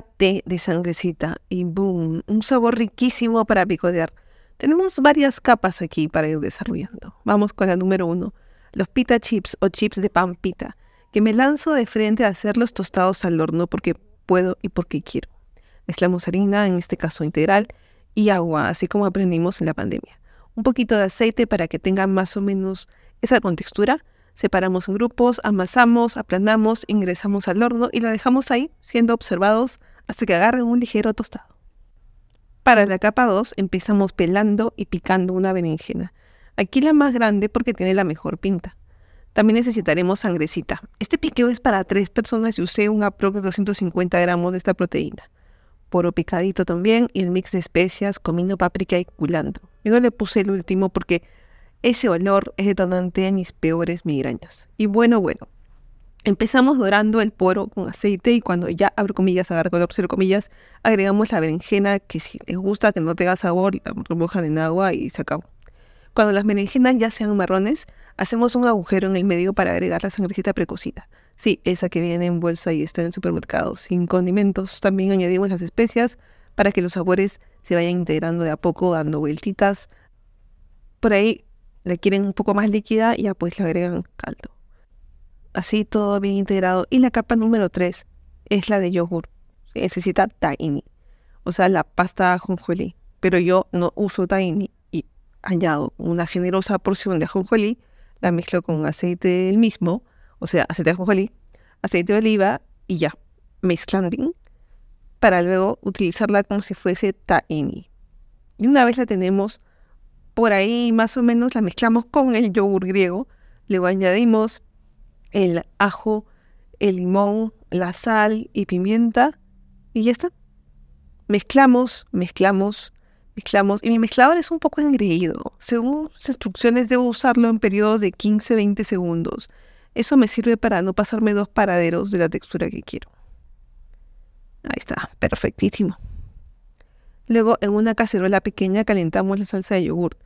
té de sangrecita y boom, un sabor riquísimo para picotear. Tenemos varias capas aquí para ir desarrollando. Vamos con la número uno, los pita chips o chips de pan pita, que me lanzo de frente a hacerlos tostados al horno porque puedo y porque quiero. Mezclamos harina, en este caso integral, y agua, así como aprendimos en la pandemia. Un poquito de aceite para que tenga más o menos esa contextura Separamos en grupos, amasamos, aplanamos, ingresamos al horno y la dejamos ahí, siendo observados hasta que agarren un ligero tostado. Para la capa 2 empezamos pelando y picando una berenjena. Aquí la más grande porque tiene la mejor pinta. También necesitaremos sangrecita. Este piqueo es para tres personas y usé un aprox de 250 gramos de esta proteína. Poro picadito también y el mix de especias, comino, páprica y culando. Yo no le puse el último porque ese olor es detonante a mis peores migrañas. Y bueno, bueno. Empezamos dorando el poro con aceite y cuando ya abro comillas, agarro color, cero comillas, agregamos la berenjena que si les gusta que no tenga sabor, la remojan en agua y se acabó. Cuando las berenjenas ya sean marrones, hacemos un agujero en el medio para agregar la sangrecita precocida. Sí, esa que viene en bolsa y está en el supermercado sin condimentos. También añadimos las especias para que los sabores se vayan integrando de a poco, dando vueltitas. Por ahí la quieren un poco más líquida, y pues le agregan caldo. Así todo bien integrado. Y la capa número 3 es la de yogur. necesita tahini, o sea, la pasta de ajonjolí. Pero yo no uso tahini y añado una generosa porción de ajonjolí, la mezclo con aceite del mismo, o sea, aceite de ajonjolí, aceite de oliva y ya, mezclando para luego utilizarla como si fuese tahini. Y una vez la tenemos por ahí más o menos la mezclamos con el yogur griego, le añadimos el ajo, el limón, la sal y pimienta y ya está. Mezclamos, mezclamos, mezclamos. Y mi mezclador es un poco engreído. Según sus instrucciones debo usarlo en periodos de 15-20 segundos. Eso me sirve para no pasarme dos paraderos de la textura que quiero. Ahí está, perfectísimo. Luego en una cacerola pequeña calentamos la salsa de yogur.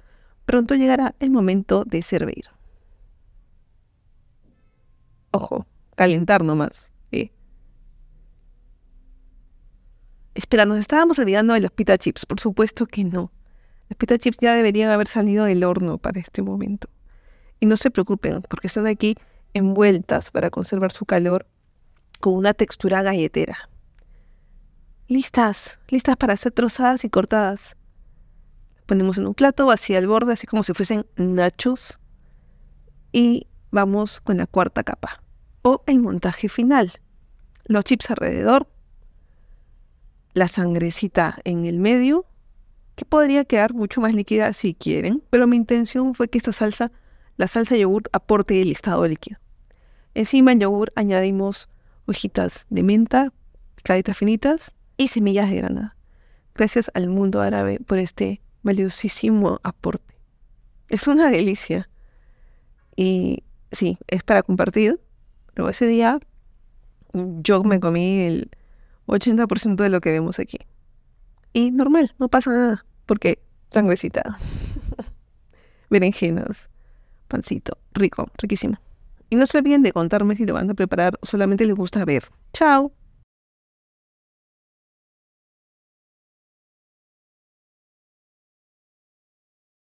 Pronto llegará el momento de servir. Ojo, calentar nomás. Espera, ¿nos estábamos olvidando de los pita chips? Por supuesto que no. Los pita chips ya deberían haber salido del horno para este momento. Y no se preocupen, porque están aquí envueltas para conservar su calor con una textura galletera. Listas, listas para ser trozadas y cortadas ponemos en un plato, hacia el borde, así como si fuesen nachos. Y vamos con la cuarta capa o el montaje final. Los chips alrededor, la sangrecita en el medio, que podría quedar mucho más líquida si quieren, pero mi intención fue que esta salsa, la salsa de yogur, aporte el estado líquido. Encima en yogur añadimos hojitas de menta, picaditas finitas y semillas de granada. Gracias al mundo árabe por este valiosísimo aporte. Es una delicia. Y sí, es para compartir, pero ese día yo me comí el 80% de lo que vemos aquí. Y normal, no pasa nada, porque sanguecita. berenjenas, pancito, rico, riquísimo. Y no se olviden de contarme si lo van a preparar, solamente les gusta ver. Chao.